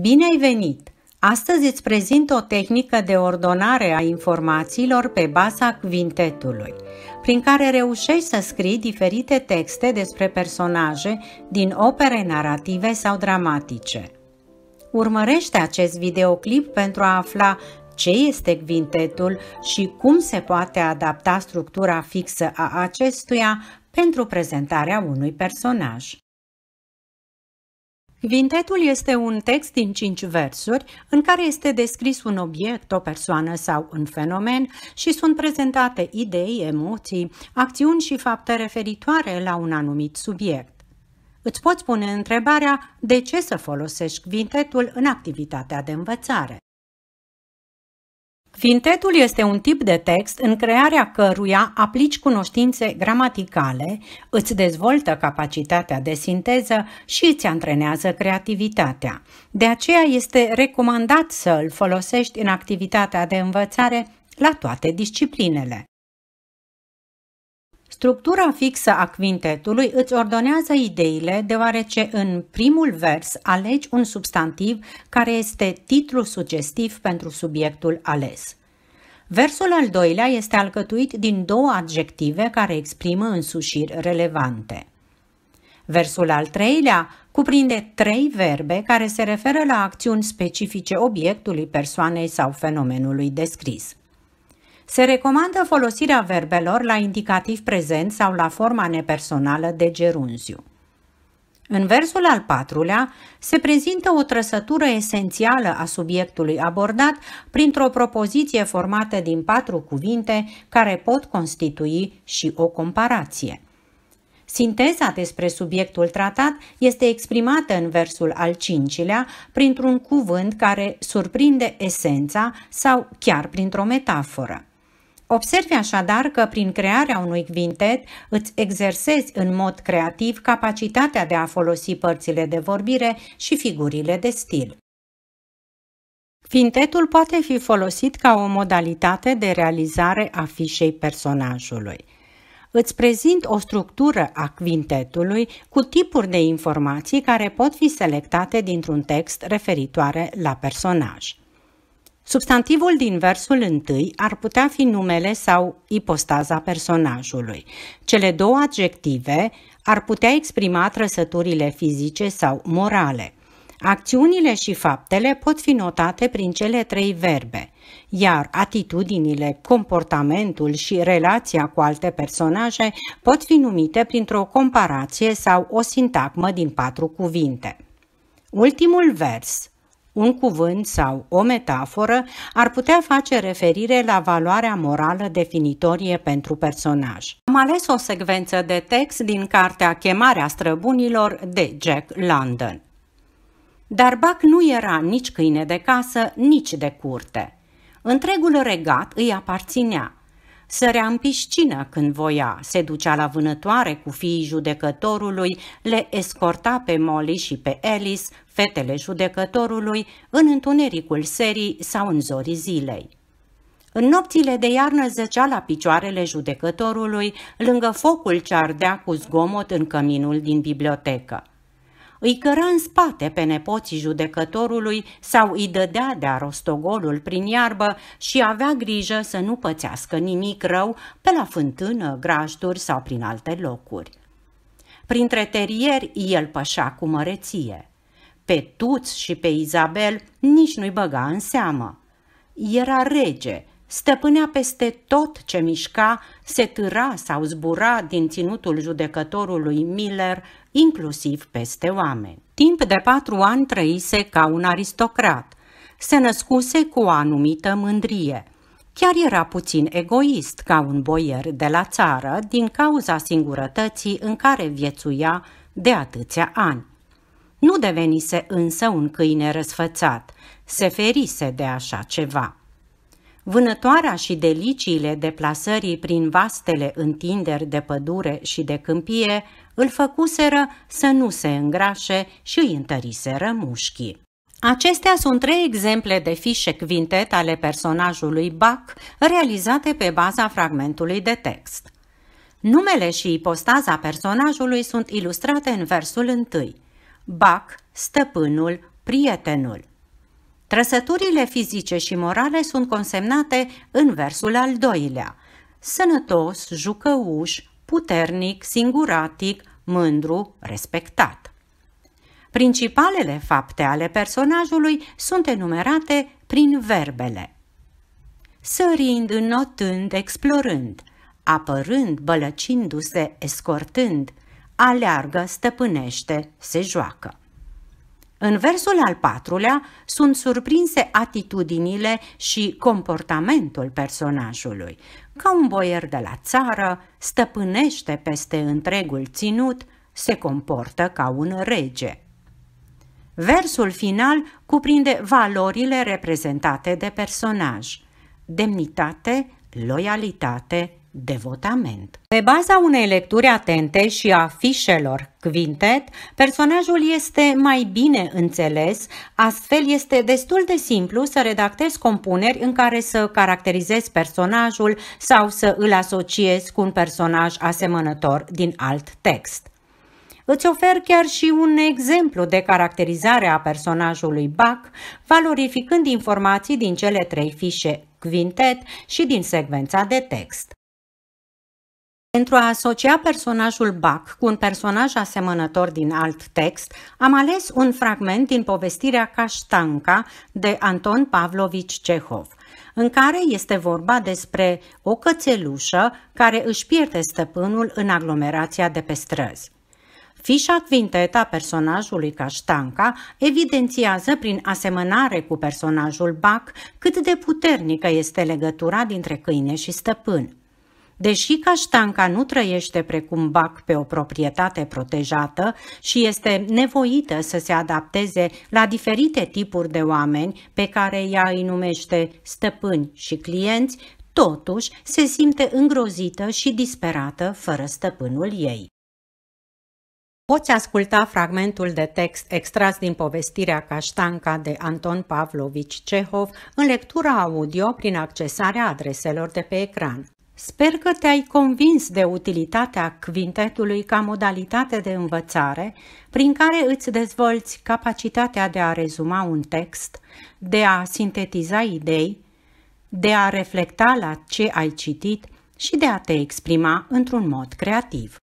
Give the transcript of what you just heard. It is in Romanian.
Bine ai venit! Astăzi îți prezint o tehnică de ordonare a informațiilor pe baza quintetului, prin care reușești să scrii diferite texte despre personaje din opere narrative sau dramatice. Urmărește acest videoclip pentru a afla ce este quintetul și cum se poate adapta structura fixă a acestuia pentru prezentarea unui personaj. Vintetul este un text din cinci versuri în care este descris un obiect, o persoană sau un fenomen și sunt prezentate idei, emoții, acțiuni și fapte referitoare la un anumit subiect. Îți poți pune întrebarea de ce să folosești vintetul în activitatea de învățare. Fintetul este un tip de text în crearea căruia aplici cunoștințe gramaticale, îți dezvoltă capacitatea de sinteză și îți antrenează creativitatea. De aceea este recomandat să îl folosești în activitatea de învățare la toate disciplinele. Structura fixă a quintetului îți ordonează ideile deoarece în primul vers alegi un substantiv care este titlu sugestiv pentru subiectul ales. Versul al doilea este alcătuit din două adjective care exprimă însușiri relevante. Versul al treilea cuprinde trei verbe care se referă la acțiuni specifice obiectului, persoanei sau fenomenului descris. Se recomandă folosirea verbelor la indicativ prezent sau la forma nepersonală de gerunziu. În versul al patrulea se prezintă o trăsătură esențială a subiectului abordat printr-o propoziție formată din patru cuvinte care pot constitui și o comparație. Sinteza despre subiectul tratat este exprimată în versul al cincilea printr-un cuvânt care surprinde esența sau chiar printr-o metaforă. Observi așadar că prin crearea unui quintet îți exersezi în mod creativ capacitatea de a folosi părțile de vorbire și figurile de stil. Quintetul poate fi folosit ca o modalitate de realizare a fișei personajului. Îți prezint o structură a quintetului cu tipuri de informații care pot fi selectate dintr-un text referitoare la personaj. Substantivul din versul întâi ar putea fi numele sau ipostaza personajului. Cele două adjective ar putea exprima trăsăturile fizice sau morale. Acțiunile și faptele pot fi notate prin cele trei verbe, iar atitudinile, comportamentul și relația cu alte personaje pot fi numite printr-o comparație sau o sintagmă din patru cuvinte. Ultimul vers, un cuvânt sau o metaforă ar putea face referire la valoarea morală definitorie pentru personaj. Am ales o secvență de text din cartea Chemarea străbunilor de Jack London. Dar Buck nu era nici câine de casă, nici de curte. Întregul regat îi aparținea, Sărea în piscină când voia, se ducea la vânătoare cu fiii judecătorului, le escorta pe Molly și pe Ellis, fetele judecătorului, în întunericul serii sau în zorii zilei. În nopțile de iarnă zăcea la picioarele judecătorului, lângă focul ce ardea cu zgomot în căminul din bibliotecă îi cără în spate pe nepoții judecătorului sau îi dădea de rostogolul prin iarbă și avea grijă să nu pățească nimic rău pe la fântână, grajduri sau prin alte locuri. Printre terieri el pășa cu măreție. Pe Tuț și pe Izabel nici nu-i băga în seamă. Era rege stăpânea peste tot ce mișca, se târa sau zbura din ținutul judecătorului Miller, inclusiv peste oameni. Timp de patru ani trăise ca un aristocrat. Se născuse cu o anumită mândrie. Chiar era puțin egoist ca un boier de la țară din cauza singurătății în care viețuia de atâția ani. Nu devenise însă un câine răsfățat, se ferise de așa ceva. Vânătoarea și deliciile deplasării prin vastele întinderi de pădure și de câmpie îl făcuseră să nu se îngrașe și îi întăriseră mușchii. Acestea sunt trei exemple de fișe quintet ale personajului Bach, realizate pe baza fragmentului de text. Numele și ipostaza personajului sunt ilustrate în versul întâi. Bach, stăpânul, prietenul. Trăsăturile fizice și morale sunt consemnate în versul al doilea. Sănătos, jucăuș, puternic, singuratic, mândru, respectat. Principalele fapte ale personajului sunt enumerate prin verbele. Sărind, înnotând, explorând, apărând, bălăcindu-se, escortând, aleargă, stăpânește, se joacă. În versul al patrulea sunt surprinse atitudinile și comportamentul personajului. Ca un boier de la țară, stăpânește peste întregul ținut, se comportă ca un rege. Versul final cuprinde valorile reprezentate de personaj: demnitate, loialitate, devotament. Pe baza unei lecturi atente și a fișelor Quintet, personajul este mai bine înțeles, astfel este destul de simplu să redactezi compuneri în care să caracterizezi personajul sau să îl asociezi cu un personaj asemănător din alt text. Îți ofer chiar și un exemplu de caracterizare a personajului Bach, valorificând informații din cele trei fișe Quintet și din secvența de text. Pentru a asocia personajul Bach cu un personaj asemănător din alt text, am ales un fragment din povestirea Caștanca de Anton Pavlovici Cehov, în care este vorba despre o cățelușă care își pierde stăpânul în aglomerația de pe străzi. Fișa quinteta personajului Caștanca evidențiază prin asemănare cu personajul Bach cât de puternică este legătura dintre câine și stăpân. Deși Caștanca nu trăiește precum Bac pe o proprietate protejată și este nevoită să se adapteze la diferite tipuri de oameni pe care ea îi numește stăpâni și clienți, totuși se simte îngrozită și disperată fără stăpânul ei. Poți asculta fragmentul de text extras din povestirea Caștanca de Anton Pavlovici Cehov în lectura audio prin accesarea adreselor de pe ecran. Sper că te-ai convins de utilitatea quintetului ca modalitate de învățare prin care îți dezvolți capacitatea de a rezuma un text, de a sintetiza idei, de a reflecta la ce ai citit și de a te exprima într-un mod creativ.